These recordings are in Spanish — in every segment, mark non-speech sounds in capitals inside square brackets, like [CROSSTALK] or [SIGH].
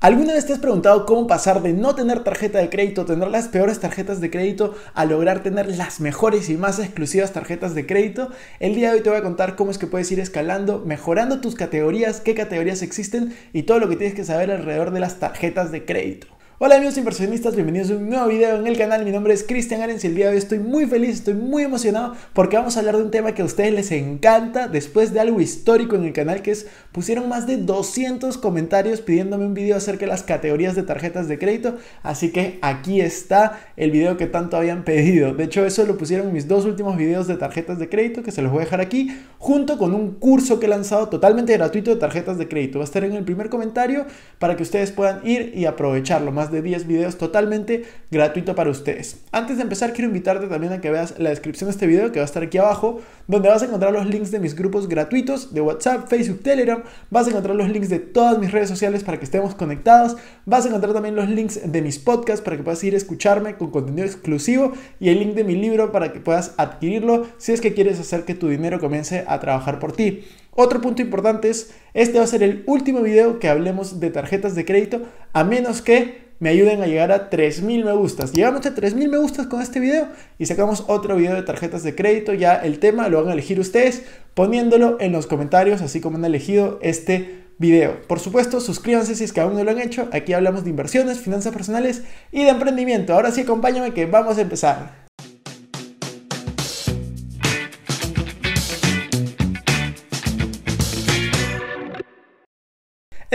¿Alguna vez te has preguntado cómo pasar de no tener tarjeta de crédito, tener las peores tarjetas de crédito, a lograr tener las mejores y más exclusivas tarjetas de crédito? El día de hoy te voy a contar cómo es que puedes ir escalando, mejorando tus categorías, qué categorías existen y todo lo que tienes que saber alrededor de las tarjetas de crédito. Hola amigos inversionistas, bienvenidos a un nuevo video en el canal. Mi nombre es Cristian Arens y el día de hoy estoy muy feliz, estoy muy emocionado porque vamos a hablar de un tema que a ustedes les encanta después de algo histórico en el canal que es pusieron más de 200 comentarios pidiéndome un video acerca de las categorías de tarjetas de crédito, así que aquí está el video que tanto habían pedido. De hecho, eso lo pusieron en mis dos últimos videos de tarjetas de crédito que se los voy a dejar aquí junto con un curso que he lanzado totalmente gratuito de tarjetas de crédito. Va a estar en el primer comentario para que ustedes puedan ir y aprovecharlo más de 10 videos totalmente gratuito para ustedes. Antes de empezar, quiero invitarte también a que veas la descripción de este video que va a estar aquí abajo, donde vas a encontrar los links de mis grupos gratuitos de WhatsApp, Facebook, Telegram, vas a encontrar los links de todas mis redes sociales para que estemos conectados, vas a encontrar también los links de mis podcasts para que puedas ir a escucharme con contenido exclusivo y el link de mi libro para que puedas adquirirlo si es que quieres hacer que tu dinero comience a trabajar por ti. Otro punto importante es, este va a ser el último video que hablemos de tarjetas de crédito, a menos que me ayuden a llegar a 3.000 me gustas. Llegamos a 3.000 me gustas con este video y sacamos otro video de tarjetas de crédito. Ya el tema lo van a elegir ustedes poniéndolo en los comentarios, así como han elegido este video. Por supuesto, suscríbanse si es que aún no lo han hecho. Aquí hablamos de inversiones, finanzas personales y de emprendimiento. Ahora sí, acompáñame que vamos a empezar.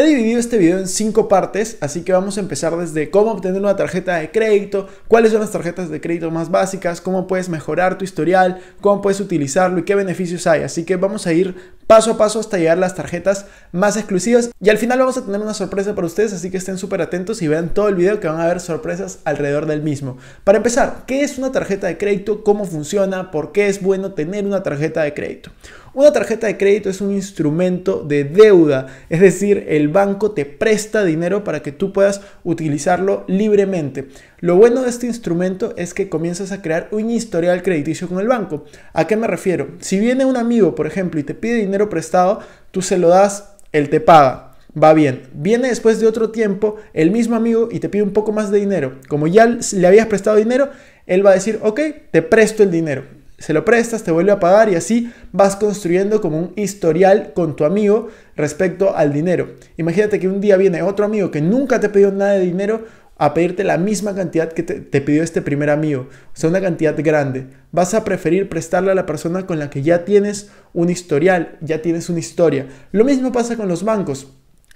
He dividido este video en cinco partes, así que vamos a empezar desde cómo obtener una tarjeta de crédito, cuáles son las tarjetas de crédito más básicas, cómo puedes mejorar tu historial, cómo puedes utilizarlo y qué beneficios hay. Así que vamos a ir paso a paso hasta llegar a las tarjetas más exclusivas. Y al final vamos a tener una sorpresa para ustedes, así que estén súper atentos y vean todo el video que van a ver sorpresas alrededor del mismo. Para empezar, ¿qué es una tarjeta de crédito? ¿Cómo funciona? ¿Por qué es bueno tener una tarjeta de crédito? Una tarjeta de crédito es un instrumento de deuda, es decir, el banco te presta dinero para que tú puedas utilizarlo libremente. Lo bueno de este instrumento es que comienzas a crear un historial crediticio con el banco. ¿A qué me refiero? Si viene un amigo, por ejemplo, y te pide dinero, prestado, tú se lo das, él te paga. Va bien. Viene después de otro tiempo el mismo amigo y te pide un poco más de dinero. Como ya le habías prestado dinero, él va a decir, ok, te presto el dinero. Se lo prestas, te vuelve a pagar y así vas construyendo como un historial con tu amigo respecto al dinero. Imagínate que un día viene otro amigo que nunca te pidió nada de dinero, a pedirte la misma cantidad que te, pidió este primer amigo, o sea, una cantidad grande. Vas a preferir prestarle a la persona con la que ya tienes un historial, ya tienes una historia. Lo mismo pasa con los bancos.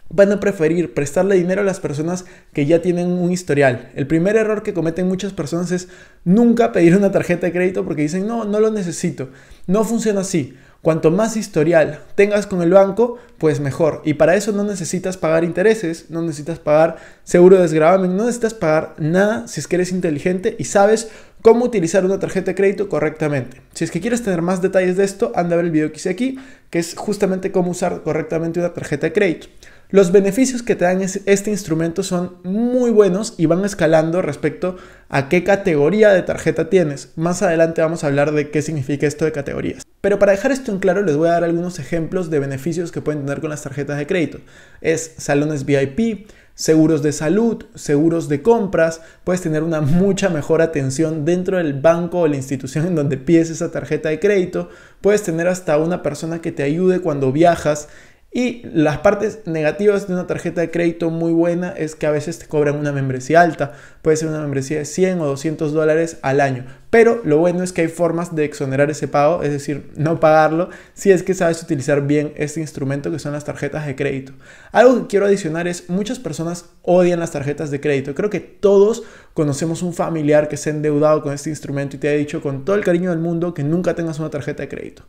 Van a preferir prestarle dinero a las personas que ya tienen un historial. El primer error que cometen muchas personas es nunca pedir una tarjeta de crédito porque dicen, no, no lo necesito. No funciona así. Cuanto más historial tengas con el banco, pues mejor. Y para eso no necesitas pagar intereses, no necesitas pagar seguro de desgravamen, no necesitas pagar nada si es que eres inteligente y sabes cómo utilizar una tarjeta de crédito correctamente. Si es que quieres tener más detalles de esto, anda a ver el video que hice aquí, que es justamente cómo usar correctamente una tarjeta de crédito. Los beneficios que te dan este instrumento son muy buenos y van escalando respecto a qué categoría de tarjeta tienes. Más adelante vamos a hablar de qué significa esto de categorías. Pero para dejar esto en claro les voy a dar algunos ejemplos de beneficios que pueden tener con las tarjetas de crédito. Es salones VIP, seguros de salud, seguros de compras, puedes tener una mucha mejor atención dentro del banco o la institución en donde pides esa tarjeta de crédito, puedes tener hasta una persona que te ayude cuando viajas y las partes negativas de una tarjeta de crédito muy buena es que a veces te cobran una membresía alta, puede ser una membresía de 100 o 200 dólares al año. Pero lo bueno es que hay formas de exonerar ese pago, es decir, no pagarlo si es que sabes utilizar bien este instrumento que son las tarjetas de crédito. Algo que quiero adicionar es muchas personas odian las tarjetas de crédito. Creo que todos conocemos un familiar que se ha endeudado con este instrumento y te ha dicho con todo el cariño del mundo que nunca tengas una tarjeta de crédito.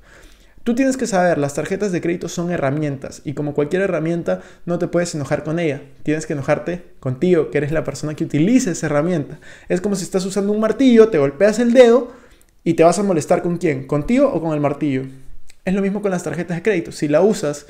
Tú tienes que saber, las tarjetas de crédito son herramientas y como cualquier herramienta no te puedes enojar con ella, tienes que enojarte contigo, que eres la persona que utiliza esa herramienta. Es como si estás usando un martillo, te golpeas el dedo y te vas a molestar con quién, contigo o con el martillo. Es lo mismo con las tarjetas de crédito, si la usas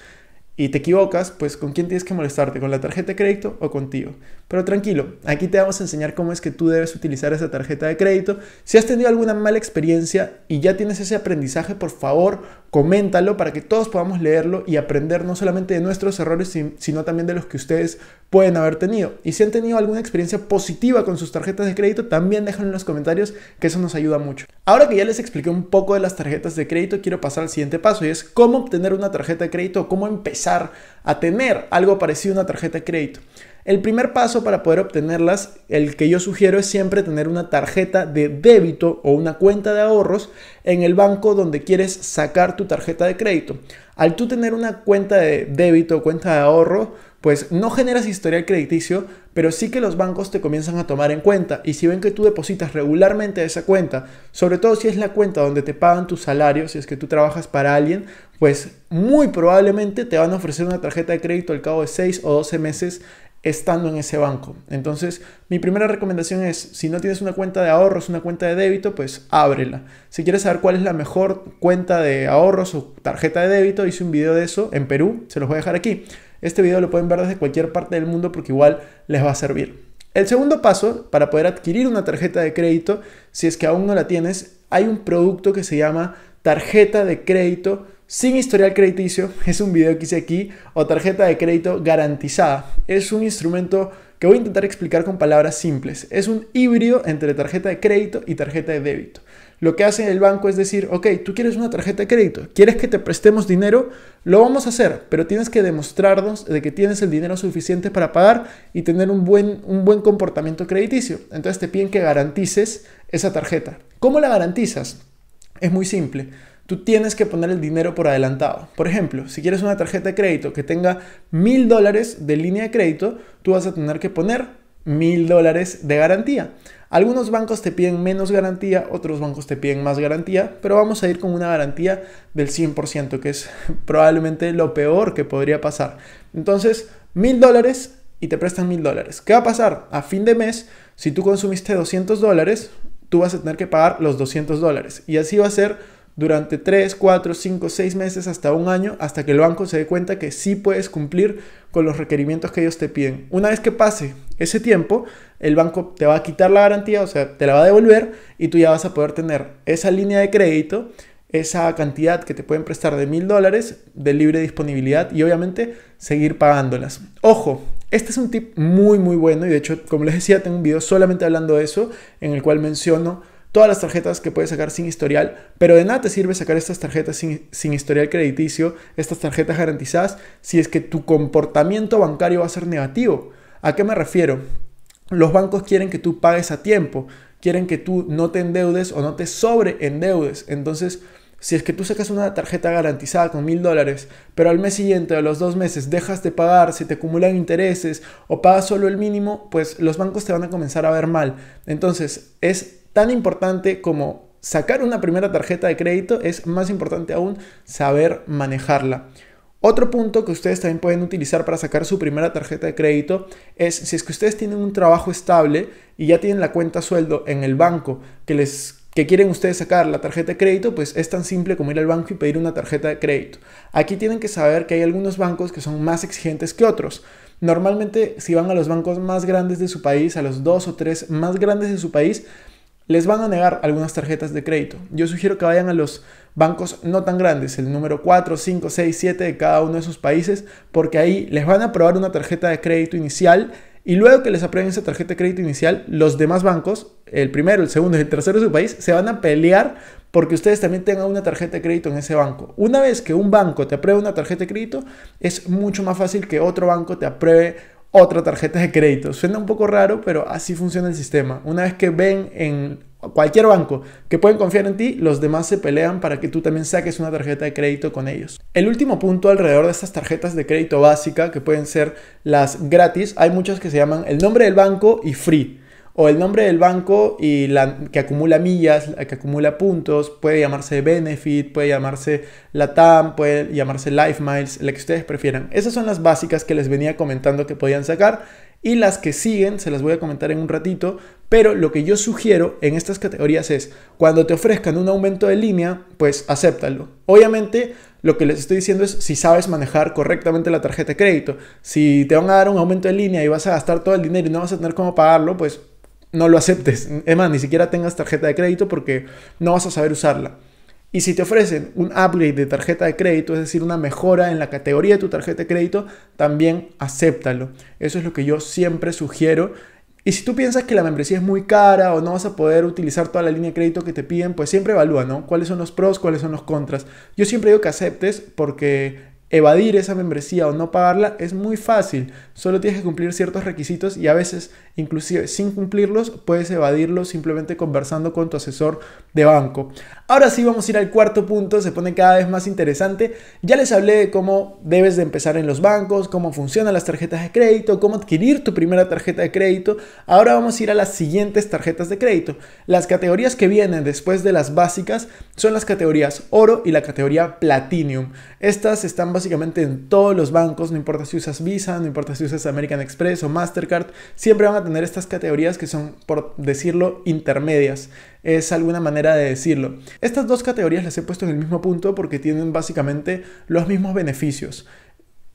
y te equivocas, pues con quién tienes que molestarte, con la tarjeta de crédito o contigo. Pero tranquilo, aquí te vamos a enseñar cómo es que tú debes utilizar esa tarjeta de crédito. Si has tenido alguna mala experiencia y ya tienes ese aprendizaje, por favor, coméntalo para que todos podamos leerlo y aprender no solamente de nuestros errores, sino también de los que ustedes pueden haber tenido. Y si han tenido alguna experiencia positiva con sus tarjetas de crédito, también déjenlo en los comentarios, que eso nos ayuda mucho. Ahora que ya les expliqué un poco de las tarjetas de crédito, quiero pasar al siguiente paso y es cómo obtener una tarjeta de crédito o cómo empezar a tener algo parecido a una tarjeta de crédito. El primer paso para poder obtenerlas, el que yo sugiero es siempre tener una tarjeta de débito o una cuenta de ahorros en el banco donde quieres sacar tu tarjeta de crédito. Al tú tener una cuenta de débito o cuenta de ahorro, pues no generas historial crediticio, pero sí que los bancos te comienzan a tomar en cuenta y si ven que tú depositas regularmente esa cuenta, sobre todo si es la cuenta donde te pagan tu salario, si es que tú trabajas para alguien, pues muy probablemente te van a ofrecer una tarjeta de crédito al cabo de 6 o 12 meses estando en ese banco. Entonces, mi primera recomendación es, si no tienes una cuenta de ahorros, una cuenta de débito, pues ábrela. Si quieres saber cuál es la mejor cuenta de ahorros o tarjeta de débito, hice un video de eso en Perú, se los voy a dejar aquí. Este video lo pueden ver desde cualquier parte del mundo porque igual les va a servir. El segundo paso para poder adquirir una tarjeta de crédito, si es que aún no la tienes, hay un producto que se llama tarjeta de crédito sin historial crediticio, es un video que hice aquí, o tarjeta de crédito garantizada. Es un instrumento que voy a intentar explicar con palabras simples. Es un híbrido entre tarjeta de crédito y tarjeta de débito. Lo que hace el banco es decir, ok, tú quieres una tarjeta de crédito, quieres que te prestemos dinero, lo vamos a hacer, pero tienes que demostrarnos de que tienes el dinero suficiente para pagar y tener un buen, un buen comportamiento crediticio. Entonces te piden que garantices esa tarjeta. ¿Cómo la garantizas? Es muy simple. Tú tienes que poner el dinero por adelantado. Por ejemplo, si quieres una tarjeta de crédito que tenga mil dólares de línea de crédito, tú vas a tener que poner mil dólares de garantía. Algunos bancos te piden menos garantía, otros bancos te piden más garantía, pero vamos a ir con una garantía del 100%, que es [LAUGHS] probablemente lo peor que podría pasar. Entonces, mil dólares y te prestan mil dólares. ¿Qué va a pasar? A fin de mes, si tú consumiste 200 dólares, tú vas a tener que pagar los 200 dólares. Y así va a ser durante 3, 4, 5, 6 meses, hasta un año, hasta que el banco se dé cuenta que sí puedes cumplir con los requerimientos que ellos te piden. Una vez que pase ese tiempo, el banco te va a quitar la garantía, o sea, te la va a devolver y tú ya vas a poder tener esa línea de crédito, esa cantidad que te pueden prestar de mil dólares de libre disponibilidad y obviamente seguir pagándolas. Ojo, este es un tip muy muy bueno y de hecho, como les decía, tengo un video solamente hablando de eso, en el cual menciono todas las tarjetas que puedes sacar sin historial, pero de nada te sirve sacar estas tarjetas sin, sin, historial crediticio, estas tarjetas garantizadas, si es que tu comportamiento bancario va a ser negativo. ¿A qué me refiero? Los bancos quieren que tú pagues a tiempo, quieren que tú no te endeudes o no te sobreendeudes. Entonces, si es que tú sacas una tarjeta garantizada con mil dólares, pero al mes siguiente o los dos meses dejas de pagar, si te acumulan intereses o pagas solo el mínimo, pues los bancos te van a comenzar a ver mal. Entonces, es tan importante como sacar una primera tarjeta de crédito, es más importante aún saber manejarla. Otro punto que ustedes también pueden utilizar para sacar su primera tarjeta de crédito es si es que ustedes tienen un trabajo estable y ya tienen la cuenta sueldo en el banco que les que quieren ustedes sacar la tarjeta de crédito, pues es tan simple como ir al banco y pedir una tarjeta de crédito. Aquí tienen que saber que hay algunos bancos que son más exigentes que otros. Normalmente si van a los bancos más grandes de su país, a los dos o tres más grandes de su país, les van a negar algunas tarjetas de crédito. Yo sugiero que vayan a los bancos no tan grandes, el número 4, 5, 6, 7 de cada uno de sus países, porque ahí les van a aprobar una tarjeta de crédito inicial y luego que les aprueben esa tarjeta de crédito inicial, los demás bancos, el primero, el segundo y el tercero de su país, se van a pelear porque ustedes también tengan una tarjeta de crédito en ese banco. Una vez que un banco te apruebe una tarjeta de crédito, es mucho más fácil que otro banco te apruebe otra tarjeta de crédito. Suena un poco raro, pero así funciona el sistema. Una vez que ven en cualquier banco que pueden confiar en ti, los demás se pelean para que tú también saques una tarjeta de crédito con ellos. El último punto alrededor de estas tarjetas de crédito básica, que pueden ser las gratis, hay muchas que se llaman el nombre del banco y free. O el nombre del banco y la que acumula millas, la que acumula puntos, puede llamarse Benefit, puede llamarse Latam, puede llamarse Life Miles, la que ustedes prefieran. Esas son las básicas que les venía comentando que podían sacar y las que siguen se las voy a comentar en un ratito, pero lo que yo sugiero en estas categorías es, cuando te ofrezcan un aumento de línea, pues acéptalo. Obviamente, lo que les estoy diciendo es si sabes manejar correctamente la tarjeta de crédito. Si te van a dar un aumento de línea y vas a gastar todo el dinero y no vas a tener cómo pagarlo, pues no lo aceptes. Es más, ni siquiera tengas tarjeta de crédito porque no vas a saber usarla. Y si te ofrecen un upgrade de tarjeta de crédito, es decir, una mejora en la categoría de tu tarjeta de crédito, también acéptalo. Eso es lo que yo siempre sugiero. Y si tú piensas que la membresía es muy cara o no vas a poder utilizar toda la línea de crédito que te piden, pues siempre evalúa, ¿no? ¿Cuáles son los pros, cuáles son los contras? Yo siempre digo que aceptes porque evadir esa membresía o no pagarla es muy fácil. Solo tienes que cumplir ciertos requisitos y a veces Inclusive sin cumplirlos puedes evadirlos simplemente conversando con tu asesor de banco. Ahora sí vamos a ir al cuarto punto, se pone cada vez más interesante. Ya les hablé de cómo debes de empezar en los bancos, cómo funcionan las tarjetas de crédito, cómo adquirir tu primera tarjeta de crédito. Ahora vamos a ir a las siguientes tarjetas de crédito. Las categorías que vienen después de las básicas son las categorías oro y la categoría platinum. Estas están básicamente en todos los bancos, no importa si usas Visa, no importa si usas American Express o Mastercard, siempre van a tener estas categorías que son, por decirlo, intermedias. Es alguna manera de decirlo. Estas dos categorías las he puesto en el mismo punto porque tienen básicamente los mismos beneficios.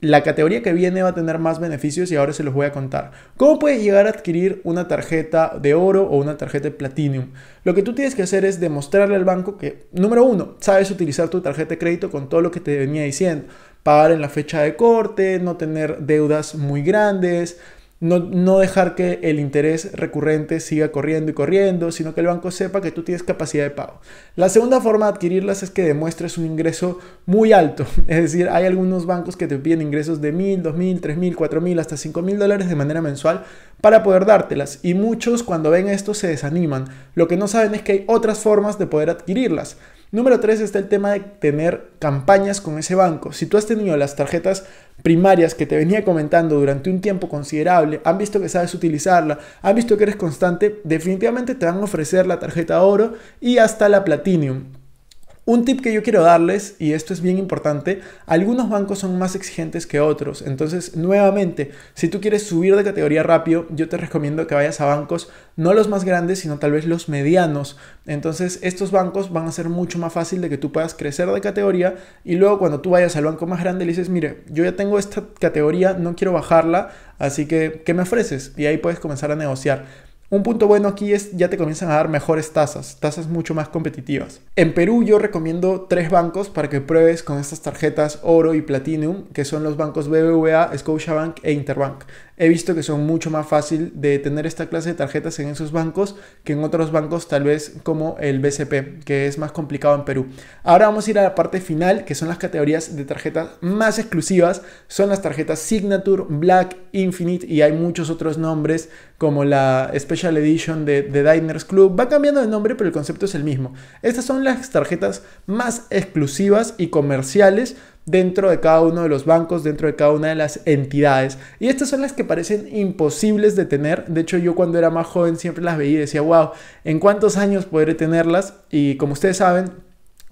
La categoría que viene va a tener más beneficios y ahora se los voy a contar. ¿Cómo puedes llegar a adquirir una tarjeta de oro o una tarjeta de platinum? Lo que tú tienes que hacer es demostrarle al banco que, número uno, sabes utilizar tu tarjeta de crédito con todo lo que te venía diciendo. Pagar en la fecha de corte, no tener deudas muy grandes, no, dejar que el interés recurrente siga corriendo y corriendo, sino que el banco sepa que tú tienes capacidad de pago. La segunda forma de adquirirlas es que demuestres un ingreso muy alto. [LAUGHS] Es decir, hay algunos bancos que te piden ingresos de mil, 2000, mil, 4000 mil, mil, hasta cinco mil dólares de manera mensual para poder dártelas. Y muchos cuando ven esto se desaniman. Lo que no saben es que hay otras formas de poder adquirirlas. Número 3 está el tema de tener campañas con ese banco. Si tú has tenido las tarjetas primarias que te venía comentando durante un tiempo considerable, han visto que sabes utilizarla, han visto que eres constante, definitivamente te van a ofrecer la tarjeta oro y hasta la platinum. Un tip que yo quiero darles, y esto es bien importante, algunos bancos son más exigentes que otros. Entonces, nuevamente, si tú quieres subir de categoría rápido, yo te recomiendo que vayas a bancos, no los más grandes, sino tal vez los medianos. Entonces, estos bancos van a ser mucho más fácil de que tú puedas crecer de categoría y luego cuando tú vayas al banco más grande le dices, mire, yo ya tengo esta categoría, no quiero bajarla, así que, ¿qué me ofreces? Y ahí puedes comenzar a negociar. Un punto bueno aquí es ya te comienzan a dar mejores tasas, tasas mucho más competitivas. En Perú yo recomiendo tres bancos para que pruebes con estas tarjetas Oro y Platinum, que son los bancos BBVA, Scotiabank e Interbank he visto que son mucho más fácil de tener esta clase de tarjetas en esos bancos que en otros bancos tal vez como el BCP, que es más complicado en Perú. Ahora vamos a ir a la parte final, que son las categorías de tarjetas más exclusivas. Son las tarjetas Signature, Black, Infinite y hay muchos otros nombres como la Special Edition de, The Diners Club. Va cambiando de nombre, pero el concepto es el mismo. Estas son las tarjetas más exclusivas y comerciales dentro de cada uno de los bancos, dentro de cada una de las entidades. Y estas son las que parecen imposibles de tener. De hecho, yo cuando era más joven siempre las veía y decía, wow, ¿en cuántos años podré tenerlas? Y como ustedes saben,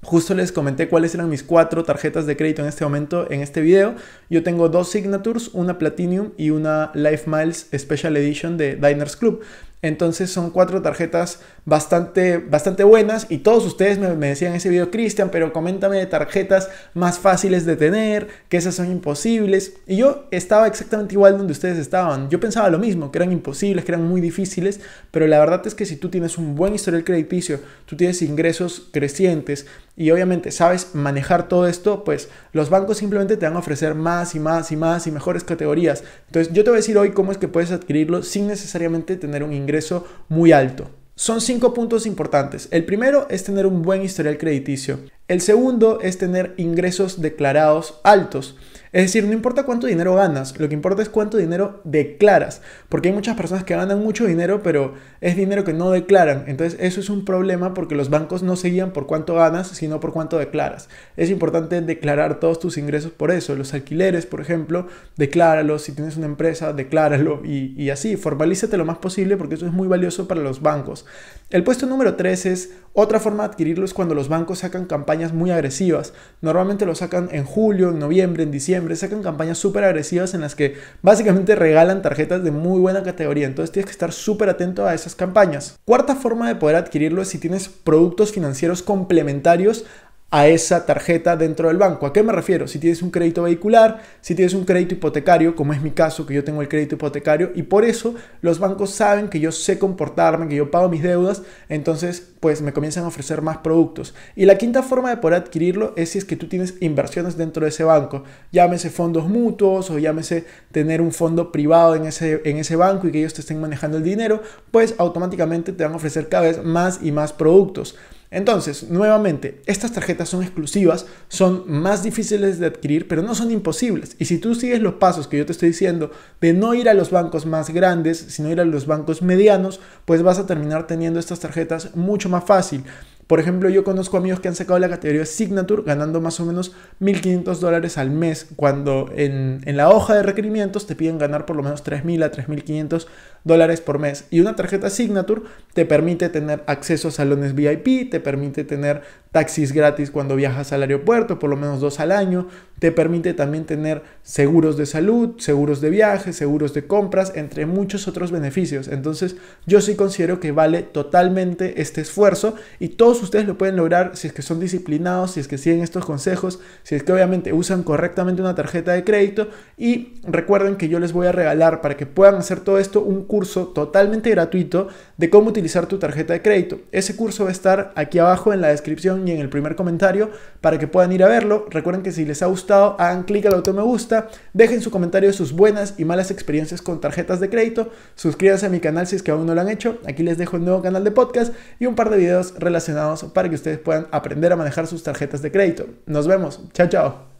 Justo les comenté cuáles eran mis cuatro tarjetas de crédito en este momento, en este video. Yo tengo dos Signatures, una Platinum y una Life Miles Special Edition de Diners Club. Entonces son cuatro tarjetas bastante, bastante buenas y todos ustedes me, decían en ese video, Cristian, pero coméntame de tarjetas más fáciles de tener, que esas son imposibles. Y yo estaba exactamente igual donde ustedes estaban. Yo pensaba lo mismo, que eran imposibles, que eran muy difíciles, pero la verdad es que si tú tienes un buen historial crediticio, tú tienes ingresos crecientes y obviamente sabes manejar todo esto, pues los bancos simplemente te van a ofrecer más y más y más y mejores categorías. Entonces yo te voy a decir hoy cómo es que puedes adquirirlo sin necesariamente tener un ingreso muy alto. Son cinco puntos importantes. El primero es tener un buen historial crediticio. El segundo es tener ingresos declarados altos. Es decir, no importa cuánto dinero ganas, lo que importa es cuánto dinero declaras. Porque hay muchas personas que ganan mucho dinero, pero es dinero que no declaran. Entonces eso es un problema porque los bancos no se guían por cuánto ganas, sino por cuánto declaras. Es importante declarar todos tus ingresos por eso. Los alquileres, por ejemplo, decláralo. Si tienes una empresa, decláralo. Y, así, formalízate lo más posible porque eso es muy valioso para los bancos. El puesto número 3 es otra forma de adquirirlos cuando los bancos sacan campañas muy agresivas. Normalmente lo sacan en julio, en noviembre, en diciembre. Sacan campañas súper agresivas en las que básicamente regalan tarjetas de muy buena categoría. Entonces tienes que estar súper atento a esas campañas. Cuarta forma de poder adquirirlo es si tienes productos financieros complementarios a esa tarjeta dentro del banco. ¿A qué me refiero? Si tienes un crédito vehicular, si tienes un crédito hipotecario, como es mi caso, que yo tengo el crédito hipotecario, y por eso los bancos saben que yo sé comportarme, que yo pago mis deudas, entonces pues me comienzan a ofrecer más productos. Y la quinta forma de poder adquirirlo es si es que tú tienes inversiones dentro de ese banco, llámese fondos mutuos o llámese tener un fondo privado en ese, en ese banco y que ellos te estén manejando el dinero, pues automáticamente te van a ofrecer cada vez más y más productos. Entonces, nuevamente, estas tarjetas son exclusivas, son más difíciles de adquirir, pero no son imposibles. Y si tú sigues los pasos que yo te estoy diciendo de no ir a los bancos más grandes, sino ir a los bancos medianos, pues vas a terminar teniendo estas tarjetas mucho más fácil. Por ejemplo, yo conozco amigos que han sacado la categoría Signature ganando más o menos 1.500 dólares al mes, cuando en, en, la hoja de requerimientos te piden ganar por lo menos 3.000 a 3.500 dólares por mes. Y una tarjeta Signature te permite tener acceso a salones VIP, te permite tener taxis gratis cuando viajas al aeropuerto, por lo menos dos al año, te permite también tener seguros de salud, seguros de viaje, seguros de compras, entre muchos otros beneficios. Entonces yo sí considero que vale totalmente este esfuerzo y todos ustedes lo pueden lograr si es que son disciplinados, si es que siguen estos consejos, si es que obviamente usan correctamente una tarjeta de crédito y recuerden que yo les voy a regalar para que puedan hacer todo esto un curso totalmente gratuito de cómo utilizar tu tarjeta de crédito. Ese curso va a estar aquí abajo en la descripción y en el primer comentario para que puedan ir a verlo. Recuerden que si les ha gustado, hagan clic al auto me gusta, dejen su comentario sus buenas y malas experiencias con tarjetas de crédito, suscríbanse a mi canal si es que aún no lo han hecho. Aquí les dejo un nuevo canal de podcast y un par de videos relacionados para que ustedes puedan aprender a manejar sus tarjetas de crédito. Nos vemos. Chao, chao.